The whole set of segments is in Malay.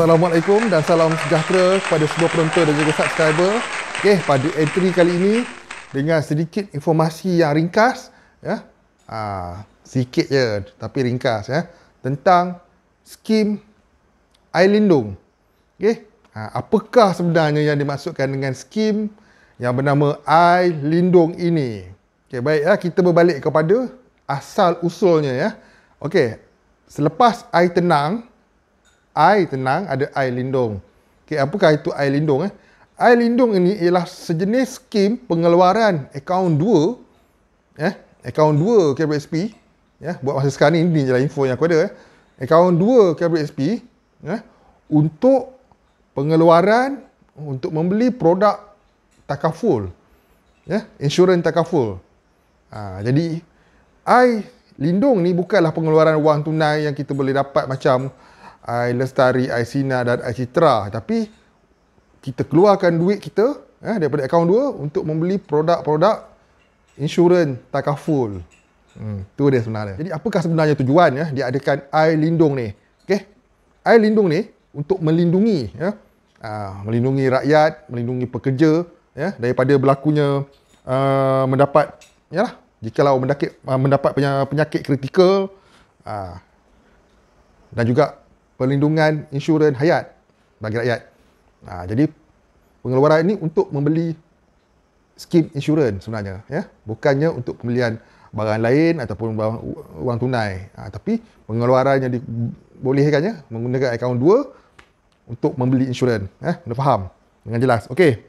Assalamualaikum dan salam sejahtera kepada semua penonton dan juga subscriber. Okey, pada entry kali ini dengan sedikit informasi yang ringkas ya. Ah, sikit je tapi ringkas ya tentang skim air lindung. Okey. Ha, apakah sebenarnya yang dimaksudkan dengan skim yang bernama air lindung ini? Okey, baiklah ya. kita berbalik kepada asal usulnya ya. Okey. Selepas air tenang air tenang ada air lindung. Okey, apakah itu air lindung eh? Air lindung ini ialah sejenis skim pengeluaran akaun 2 eh, akaun 2 KBSP ya, eh? buat masa sekarang ni ini jelah info yang aku ada eh. Akaun 2 KBSP eh untuk pengeluaran untuk membeli produk takaful. Ya, eh? insurans takaful. Ha, jadi air lindung ni bukanlah pengeluaran wang tunai yang kita boleh dapat macam I Lestari, I Sina dan I Citra. Tapi kita keluarkan duit kita eh, daripada akaun dua untuk membeli produk-produk insurans takaful. Hmm, tu dia sebenarnya. Jadi apakah sebenarnya tujuan ya diadakan I Lindung ni? okay? I Lindung ni untuk melindungi ya. Uh, melindungi rakyat, melindungi pekerja ya daripada berlakunya uh, mendapat yalah jikalau mendakit uh, mendapat ah, penyakit kritikal uh, dan juga perlindungan insurans hayat bagi rakyat. Ha, jadi pengeluaran ini untuk membeli skim insurans sebenarnya, ya. Bukannya untuk pembelian barang lain ataupun wang, tunai. Ha, tapi pengeluaran yang dibolehkan ya menggunakan akaun 2 untuk membeli insurans, ya. Kena faham dengan jelas. Okey.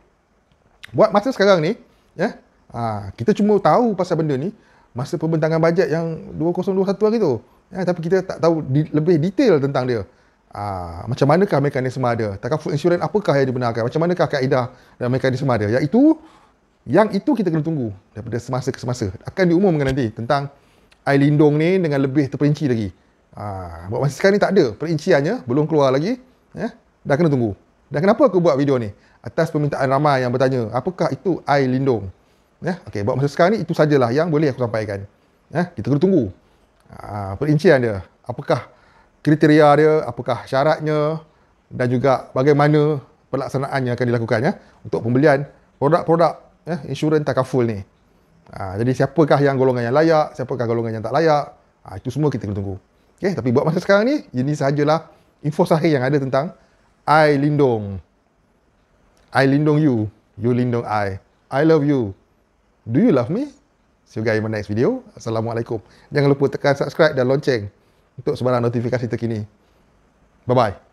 Buat masa sekarang ni, ya. Ha, kita cuma tahu pasal benda ni masa pembentangan bajet yang 2021 hari tu. Ya, tapi kita tak tahu di, lebih detail tentang dia. Aa, ah, macam manakah mekanisme ada? Takaful insurans apakah yang dibenarkan? Macam manakah kaedah dan mekanisme ada? Yang itu, yang itu kita kena tunggu daripada semasa ke semasa. Akan diumumkan nanti tentang air lindung ni dengan lebih terperinci lagi. Aa, ah, buat masa sekarang ni tak ada. Perinciannya belum keluar lagi. Ya? Dah kena tunggu. Dan kenapa aku buat video ni? Atas permintaan ramai yang bertanya, apakah itu air lindung? Ya? Okay, buat masa sekarang ni, itu sajalah yang boleh aku sampaikan. Ya? Kita kena tunggu. Aa, ah, perincian dia. Apakah kriteria dia, apakah syaratnya dan juga bagaimana pelaksanaannya akan dilakukan ya untuk pembelian produk-produk ya insurans takaful ni. Ha, jadi siapakah yang golongan yang layak, siapakah golongan yang tak layak? Ha, itu semua kita kena tunggu. Okay, tapi buat masa sekarang ni ini sajalah info sahih yang ada tentang I lindung. I lindung you, you lindung I. I love you. Do you love me? See you guys in my next video. Assalamualaikum. Jangan lupa tekan subscribe dan lonceng untuk sebarang notifikasi terkini. Bye-bye.